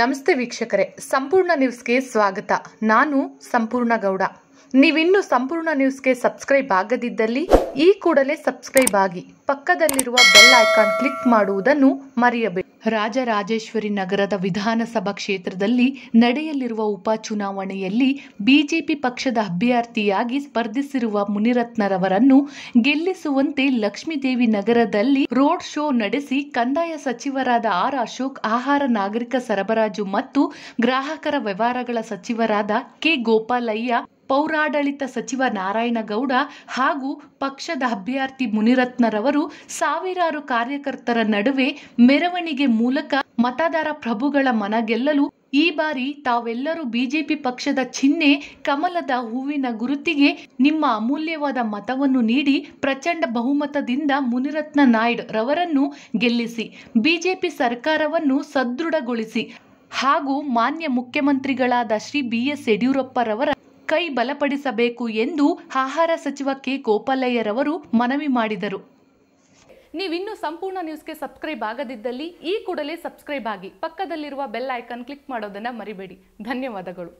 ನಮಸ್ತೆ ವೀಕ್ಷಕರೇ ಸಂಪೂರ್ಣ ನ್ಯೂಸ್ಗೆ ಸ್ವಾಗತ ನಾನು ಸಂಪೂರ್ಣ ಗೌಡ ನೀವಿನ್ನು ಸಂಪೂರ್ಣ ನ್ಯೂಸ್ಗೆ ಸಬ್ಸ್ಕ್ರೈಬ್ ಆಗದಿದ್ದಲ್ಲಿ ಈ ಕೂಡಲೇ ಸಬ್ಸ್ಕ್ರೈಬ್ ಆಗಿ ಪಕ್ಕದಲ್ಲಿರುವ ಬೆಲ್ ಐಕಾನ್ ಕ್ಲಿಕ್ ಮಾಡುವುದನ್ನು ಮರೆಯಬೇಕು ರಾಜರಾಜೇಶ್ವರಿ ನಗರದ ವಿಧಾನಸಭಾ ಕ್ಷೇತ್ರದಲ್ಲಿ ನಡೆಯಲಿರುವ ಉಪಚುನಾವಣೆಯಲ್ಲಿ ಬಿಜೆಪಿ ಪಕ್ಷದ ಅಭ್ಯರ್ಥಿಯಾಗಿ ಸ್ಪರ್ಧಿಸಿರುವ ಮುನಿರತ್ನರವರನ್ನು ಗೆಲ್ಲಿಸುವಂತೆ ಲಕ್ಷ್ಮೀದೇವಿ ನಗರದಲ್ಲಿ ರೋಡ್ ಶೋ ನಡೆಸಿ ಕಂದಾಯ ಸಚಿವರಾದ ಆರ್ ಅಶೋಕ್ ಆಹಾರ ನಾಗರಿಕ ಸರಬರಾಜು ಮತ್ತು ಗ್ರಾಹಕರ ವ್ಯವಹಾರಗಳ ಸಚಿವರಾದ ಕೆ ಗೋಪಾಲಯ್ಯ ಪೌರಾಡಳಿತ ಸಚಿವ ನಾರಾಯಣಗೌಡ ಹಾಗೂ ಪಕ್ಷದ ಅಭ್ಯರ್ಥಿ ಮುನಿರತ್ನರವರು ಸಾವಿರಾರು ಕಾರ್ಯಕರ್ತರ ನಡುವೆ ಮೆರವಣಿಗೆ ಮೂಲಕ ಮತದಾರ ಪ್ರಭುಗಳ ಮನ ಗೆಲ್ಲಲು ಈ ಬಾರಿ ತಾವೆಲ್ಲರೂ ಬಿಜೆಪಿ ಪಕ್ಷದ ಚಿಹ್ನೆ ಕಮಲದ ಹೂವಿನ ಗುರುತಿಗೆ ನಿಮ್ಮ ಅಮೂಲ್ಯವಾದ ಮತವನ್ನು ನೀಡಿ ಪ್ರಚಂಡ ಬಹುಮತದಿಂದ ಮುನಿರತ್ನ ನಾಯ್ಡ್ ರವರನ್ನು ಗೆಲ್ಲಿಸಿ ಬಿಜೆಪಿ ಸರ್ಕಾರವನ್ನು ಸದೃಢಗೊಳಿಸಿ ಹಾಗೂ ಮಾನ್ಯ ಮುಖ್ಯಮಂತ್ರಿಗಳಾದ ಶ್ರೀ ಬಿ ಎಸ್ ಯಡಿಯೂರಪ್ಪರವರ ಕೈ ಬಲಪಡಿಸಬೇಕು ಎಂದು ಆಹಾರ ಸಚಿವ ಕೆ ಗೋಪಾಲಯ್ಯರವರು ಮನವಿ ಮಾಡಿದರು ನೀವಿನ್ನೂ ಸಂಪೂರ್ಣ ನ್ಯೂಸ್ಗೆ ಸಬ್ಸ್ಕ್ರೈಬ್ ಆಗದಿದ್ದಲ್ಲಿ ಈ ಕೂಡಲೇ ಸಬ್ಸ್ಕ್ರೈಬ್ ಆಗಿ ಪಕ್ಕದಲ್ಲಿರುವ ಬೆಲ್ ಐಕಾನ್ ಕ್ಲಿಕ್ ಮಾಡೋದನ್ನು ಮರಿಬೇಡಿ ಧನ್ಯವಾದಗಳು